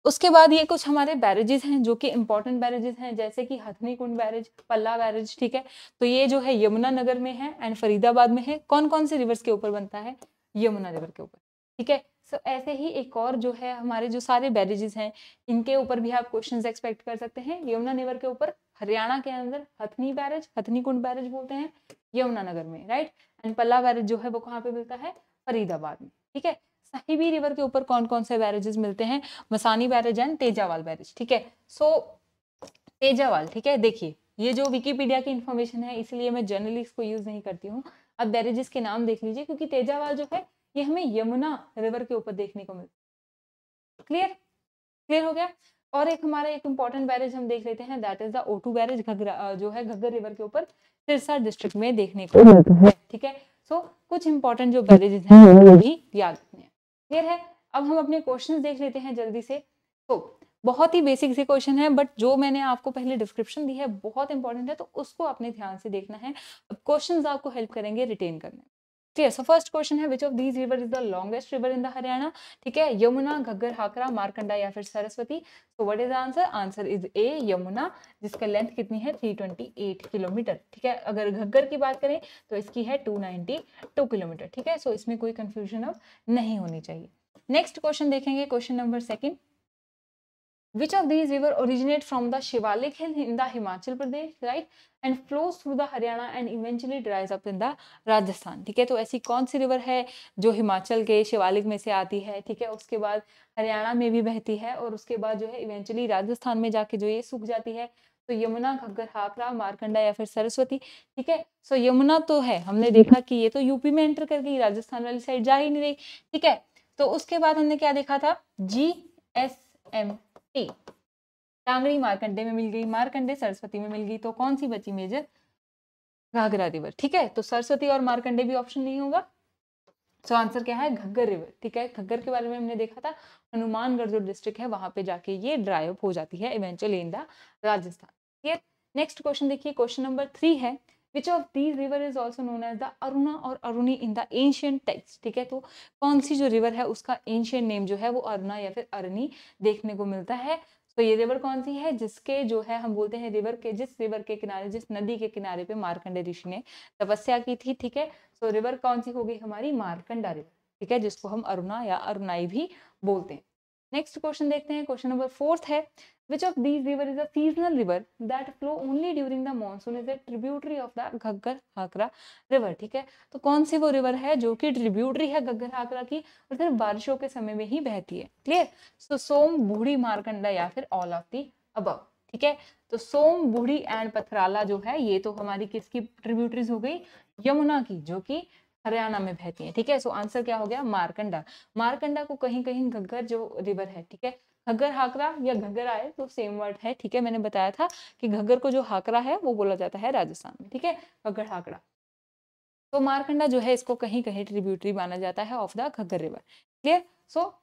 उसके बाद ये कुछ हमारे बैरेजेस हैं जो कि इंपॉर्टेंट बैरेजेस हैं जैसे कि हथनी कुंड बैरेज पल्ला बैरेज ठीक है तो ये जो है यमुना नगर में है एंड फरीदाबाद में है कौन कौन से रिवर्स के ऊपर बनता है यमुना रिवर के ऊपर ठीक है सो so, ऐसे ही एक और जो है हमारे जो सारे बैरेजेस हैं इनके ऊपर भी आप क्वेश्चन एक्सपेक्ट कर सकते हैं यमुना रिवर के ऊपर हरियाणा के अंदर हथनी बैरेज हथनी कुंड बैरेज बोलते हैं यमुनानगर में राइट एंड पल्ला बैरेज जो है वो कहाँ पे मिलता है फरीदाबाद में ठीक है साहिबी रिवर के ऊपर कौन कौन से बैरेजेस मिलते हैं Masani barrage and Tajewala barrage ठीक है सो so, तेजावाल ठीक है देखिए ये जो विकीपीडिया की इन्फॉर्मेशन है इसलिए मैं जर्नली इसको यूज़ नहीं करती हूँ अब बैरेजेस के नाम देख लीजिए क्योंकि तेजावाल जो है ये हमें यमुना रिवर के ऊपर देखने को मिलता है क्लियर क्लियर हो गया और एक हमारा एक इम्पॉर्टेंट बैरेज हम देख लेते हैं that is the Ottu barrage Ghagra जो है घग्गर रिवर के ऊपर सिरसा डिस्ट्रिक्ट में देखने को मिलता है ठीक है सो कुछ इंपॉर्टेंट जो बैरेजेस हैं हम्म, हम्म। वो भी याद रखने हैं है अब हम अपने क्वेश्चन देख लेते हैं जल्दी से तो बहुत ही बेसिक से क्वेश्चन है बट जो मैंने आपको पहले डिस्क्रिप्शन दी है बहुत इंपॉर्टेंट है तो उसको अपने ध्यान से देखना है अब क्वेश्चन आपको हेल्प करेंगे रिटेन करने ठीक है सो फर्स्ट क्वेश्चन है which of these river is the longest river in the Haryana ठीक है यमुना घग्गर हाकरा मारकंडा या फिर Saraswati so what is answer answer is A Yamuna जिसका लेंथ कितनी है 328 किलोमीटर ठीक है अगर घग्गर की बात करें तो इसकी है 292 किलोमीटर ठीक है सो so, इसमें कोई कंफ्यूजन अब नहीं होनी चाहिए नेक्स्ट क्वेश्चन देखेंगे question number second which of these river originate from the Shivalik hill in the Himachal Pradesh right and flows through the Haryana and eventually dries up in the Rajasthan ठीक है तो ऐसी कौन सी रिवर है जो हिमाचल के शिवालिक में से आती है ठीक है उसके बाद हरियाणा में भी बहती है और उसके बाद जो है इवेंचुअली राजस्थान में जाके जो ये सूख जाती है तो यमुना घग्गर हाकरा मारकंडा या फिर सरस्वती ठीक है सो यमुना तो है हमने देखा कि ये तो यूपी में एंटर कर गई राजस्थान वाली साइड जा ही नहीं रही ठीक है तो उसके बाद हमने क्या देखा था G S M Tangri Markande में मिल गई मारकंडे सरस्वती में मिल गई तो कौन सी बची मेजर घाघरा रिवर ठीक है तो सरस्वती और मारकंडे भी ऑप्शन नहीं होगा सो so, आंसर क्या है घग्गर रिवर ठीक है घग्गर के बारे में हमने देखा था हनुमानगढ़ जो डिस्ट्रिक्ट है वहां पे जाके ये ड्राई अप हो जाती है eventually in the Rajasthan clear next question देखिए क्वेश्चन नंबर थ्री है which of these river is also known as the Aruna और Aruni in the ancient text ठीक है तो कौन सी जो रिवर है उसका एंशियंट नेम जो है वो अरुणा या फिर अरुणी देखने को मिलता है तो ये रिवर कौन सी है जिसके जो है हम बोलते हैं रिवर के जिस रिवर के किनारे जिस नदी के किनारे पे मार्कंडे ऋषि ने तपस्या की थी ठीक है सो रिवर कौन सी होगी हमारी मार्कंडा रिवर ठीक है जिसको हम अरुणा या अरुणाई भी बोलते हैं नेक्स्ट क्वेश्चन देखते हैं क्वेश्चन नंबर फोर्थ है Which of these river is a seasonal river that flow only during the monsoon is a tributary of the Ghaggar Hakra river ठीक है तो कौन सी वो river है जो कि tributary है घग्गर हाकरा की और सिर्फ बारिशों के समय में ही बहती है क्लियर सो सोम बूढ़ी मारकंडा या फिर ऑल ऑफ दी अब ठीक है तो सोम बूढ़ी एंड पथराला जो है ये तो हमारी किसकी ट्रिब्यूटरीज हो गई यमुना की जो कि हरियाणा में बहती है ठीक है सो आंसर क्या हो गया मारकंडा मारकंडा को कहीं कहीं घग्गर जो रिवर है ठीक है घग्गर हाकरा या घग्गर आए तो सेम वर्ड है ठीक है मैंने बताया था कि घग्गर को जो हाकरा है वो बोला जाता है राजस्थान में ठीक है घग्गर हाकड़ा तो मारकंडा जो है इसको कहीं कहीं ट्रिब्यूटरी माना जाता है of the Ghaggar river clear so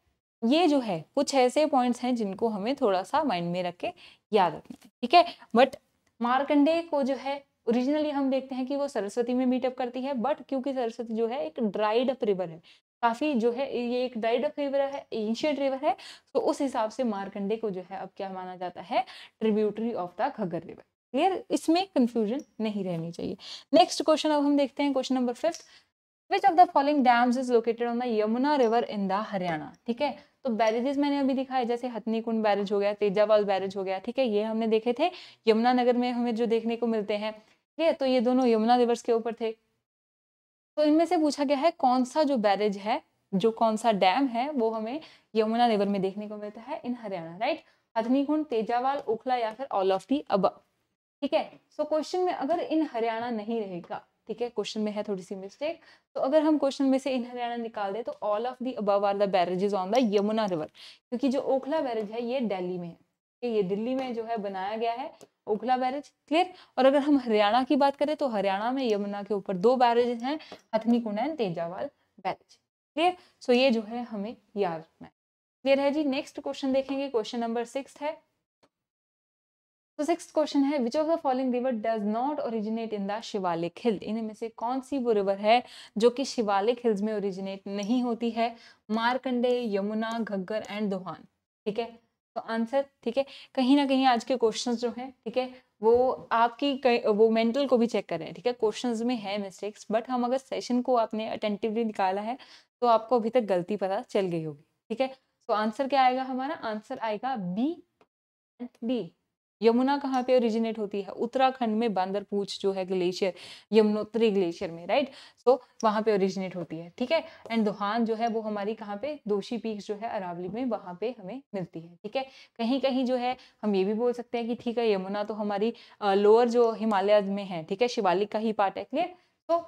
ये जो है कुछ ऐसे पॉइंट्स हैं जिनको हमें थोड़ा सा माइंड में रख के याद रखना है ठीक है बट मारकंडे को जो है ओरिजिनली हम देखते हैं कि वो सरस्वती में मीटअप करती है बट क्योंकि सरस्वती जो है एक ड्राइड अप रिवर है काफ़ी जो है ये एक डाइड रिवर है एंशियंट रिवर है तो उस हिसाब से मारकंडे को जो है अब क्या माना जाता है tributary of the Ghaggar river clear इसमें कंफ्यूजन नहीं रहनी चाहिए नेक्स्ट क्वेश्चन अब हम देखते हैं question number fifth which of the following dams is located on the Yamuna river in the Haryana ठीक है तो बैरेजेस मैंने अभी दिखाए जैसे हथनी कुंड बैरेज हो गया तेजावाल बैरेज हो गया ठीक है ये हमने देखे थे यमुना नगर में हमें जो देखने को मिलते हैं ठीक है तो ये दोनों यमुना रिवर्स के ऊपर थे तो इनमें से पूछा गया है कौन सा जो बैरेज है जो कौन सा डैम है वो हमें यमुना रिवर में देखने को मिलता है इन हरियाणा राइट अग्निकुंड तेजावाल ओखला या फिर ऑल ऑफ दी अब ठीक है सो क्वेश्चन में अगर इन हरियाणा नहीं रहेगा ठीक है क्वेश्चन में है थोड़ी सी मिस्टेक तो अगर हम क्वेश्चन में से इन हरियाणा निकाल दें तो all of the above are the barrages on the Yamuna river क्योंकि जो ओखला बैरेज है ये दिल्ली में है ये दिल्ली में जो है बनाया गया है ओखला बैरेज क्लियर और अगर हम हरियाणा की बात करें तो हरियाणा में यमुना के ऊपर दो बैरेज हैं Hathni Kunda and Tajewala barrage clear so ये जो है हमें याद रखना है क्लियर है जी नेक्स्ट क्वेश्चन देखेंगे क्वेश्चन नंबर सिक्स है तो सिक्स क्वेश्चन है which of the following river does not originate in the Shivalik hill इनमें से कौन सी वो रिवर है जो कि शिवालिक हिल्स में ओरिजिनेट नहीं होती है मारकंडे यमुना घग्गर एंड दोहान ठीक है तो आंसर ठीक है कहीं ना कहीं आज के क्वेश्चंस जो हैं ठीक है वो आपकी वो मेंटल को भी चेक कर रहे हैं ठीक है क्वेश्चंस में है मिस्टेक्स बट हम अगर सेशन को आपने अटेंटिवली निकाला है तो आपको अभी तक गलती पता चल गई होगी ठीक है तो आंसर क्या आएगा हमारा आंसर आएगा बी एंड डी यमुना कहाँ पे ओरिजिनेट होती है उत्तराखंड में पूछ जो है ग्लेशियर यमुनोत्री ग्लेशियर में राइट सो so, वहाँ पे ओरिजिनेट होती है ठीक है एंड दोहान जो है वो हमारी कहाँ पे दोषी पीक जो है अरावली में वहाँ पे हमें मिलती है ठीक है कहीं कहीं जो है हम ये भी बोल सकते हैं कि ठीक है यमुना तो हमारी लोअर जो हिमालय में है ठीक है शिवालिक का ही पार्ट है क्लियर तो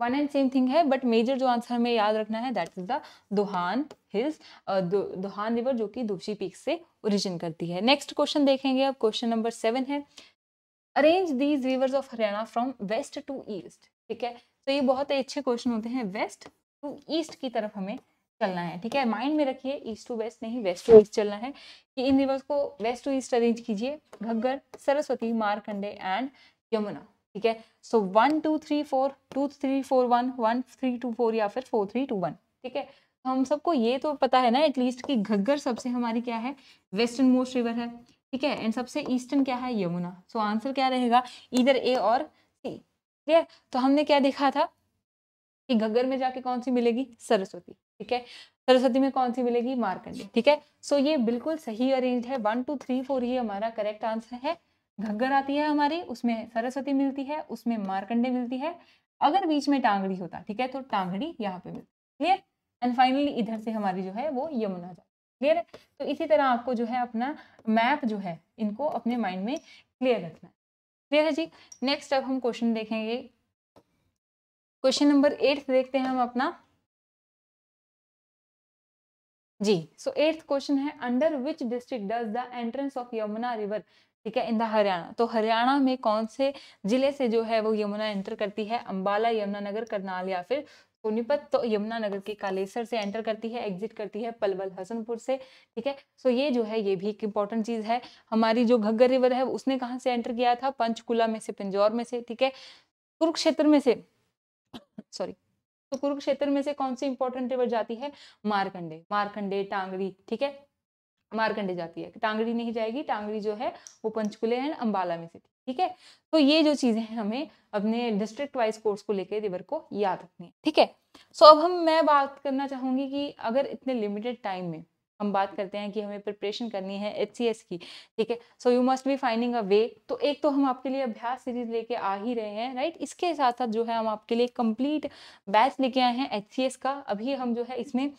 वन एंड सेम थिंग है बट मेजर जो आंसर हमें याद रखना है that is the Dohan hills Dohan river जो कि दूसरी पीक से ओरिजिन करती है नेक्स्ट क्वेश्चन देखेंगे अब क्वेश्चन नंबर सेवन है arrange these rivers of Haryana from west to east ठीक है तो ये बहुत अच्छे क्वेश्चन होते हैं वेस्ट टू ईस्ट की तरफ हमें चलना है ठीक है माइंड में रखिए ईस्ट टू वेस्ट नहीं वेस्ट टू ईस्ट चलना है कि इन रिवर्स को वेस्ट टू ईस्ट अरेंज कीजिए घग्गर सरस्वती मारकंडे एंड यमुना ठीक है so one two three four two three four one one three two four या फिर फोर थ्री टू वन ठीक है तो हम सबको ये तो पता है ना एटलीस्ट कि घग्गर सबसे हमारी क्या है वेस्टर्न मोस्ट रिवर है ठीक है एंड सबसे ईस्टर्न क्या है यमुना सो आंसर क्या रहेगा इधर ए और सी ठीक है तो हमने क्या देखा था कि घग्गर में जाके कौन सी मिलेगी सरस्वती ठीक है सरस्वती में कौन सी मिलेगी मारकंडी ठीक है सो ये बिल्कुल सही अरेंज है वन टू थ्री फोर ही हमारा करेक्ट आंसर है घग्गर आती है हमारी उसमें सरस्वती मिलती है उसमें मारकंडे मिलती है अगर बीच में टांगड़ी होता ठीक है तो टांगड़ी यहाँ पे मिलती क्लियर एंड फाइनली इधर से हमारी जो है वो यमुना जाती क्लियर है तो इसी तरह आपको जो है अपना मैप जो है इनको अपने माइंड में क्लियर रखना है क्लियर है जी नेक्स्ट अब हम क्वेश्चन देखेंगे क्वेश्चन नंबर एट्थ देखते हैं हम अपना जी सो एट्थ क्वेश्चन है under which district does the entrance of Yamuna river ठीक है इन द हरियाणा तो हरियाणा में कौन से जिले से जो है वो यमुना एंटर करती है अंबाला यमुनानगर करनाल या फिर सोनीपत तो यमुनानगर के कालेसर से एंटर करती है एग्जिट करती है पलवल हसनपुर से ठीक है सो ये जो है ये भी एक इंपॉर्टेंट चीज़ है हमारी जो घग्गर रिवर है उसने कहाँ से एंटर किया था पंचकुला में से पिंजौर में से ठीक है कुरुक्षेत्र में से सॉरी तो कुरुक्षेत्र में से कौन सी इंपॉर्टेंट रिवर जाती है मारकंडे मारकंडे टांगरी ठीक है मारकंडे जाती है टांगड़ी नहीं जाएगी टांगड़ी जो है वो पंचकुले एंड अम्बाला में से ठीक है तो ये जो चीज़ें हैं हमें अपने डिस्ट्रिक्ट वाइज कोर्स को लेकर रिवर को याद रखनी है ठीक है सो अब हम मैं बात करना चाहूंगी कि अगर इतने लिमिटेड टाइम में हम बात करते हैं कि हमें प्रिपरेशन करनी है एच की ठीक है so you must be finding a way तो एक तो हम आपके लिए अभ्यास सीरीज लेके आ ही रहे हैं राइट इसके साथ साथ जो है हम आपके लिए कंप्लीट बैच लेके आए हैं एच का अभी हम जो है इसमें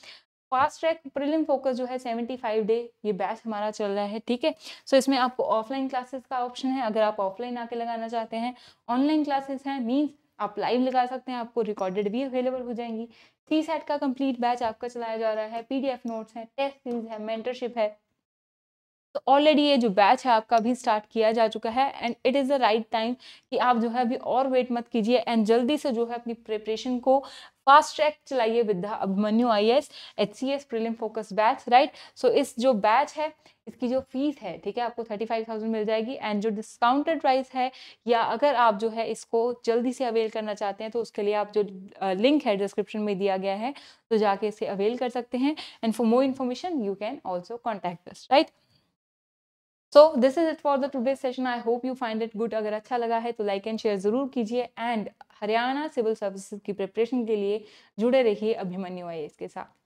फास्ट ट्रैक प्रिलिम फोकस जो है सेवेंटी फाइव डे ये बैच हमारा चल रहा है ठीक है सो इसमें आपको ऑफलाइन क्लासेस का ऑप्शन है अगर आप ऑफलाइन आके लगाना चाहते हैं ऑनलाइन क्लासेस हैं मीन्स आप लाइव लगा सकते हैं आपको रिकॉर्डेड भी अवेलेबल हो जाएंगी सी सेट का कंप्लीट बैच आपका चलाया जा रहा है पीडीएफ नोट्स हैं टेस्ट सीरीज है मेंटरशिप है तो ऑलरेडी ये जो बैच है आपका भी स्टार्ट किया जा चुका है and it is the right time कि आप जो है अभी और वेट मत कीजिए एंड जल्दी से जो है अपनी प्रिपरेशन को फास्ट ट्रैक चलाइए Vidya Abhimanyu I S H C S prelim focus batch right so इस जो बैच है इसकी जो फीस है ठीक है आपको थर्टी फाइव थाउजेंड मिल जाएगी एंड जो डिस्काउंटेड प्राइस है या अगर आप जो है इसको जल्दी से अवेल करना चाहते हैं तो उसके लिए आप जो लिंक है डिस्क्रिप्शन में दिया गया है तो जाके इसे अवेल कर सकते हैं and for more information you can also contact right so this is it for the today session I hope you find it good अगर अच्छा लगा है तो लाइक एंड शेयर जरूर कीजिए एंड हरियाणा सिविल सर्विसेज की प्रिपरेशन के लिए जुड़े रहिए अभिमन्यु आई के साथ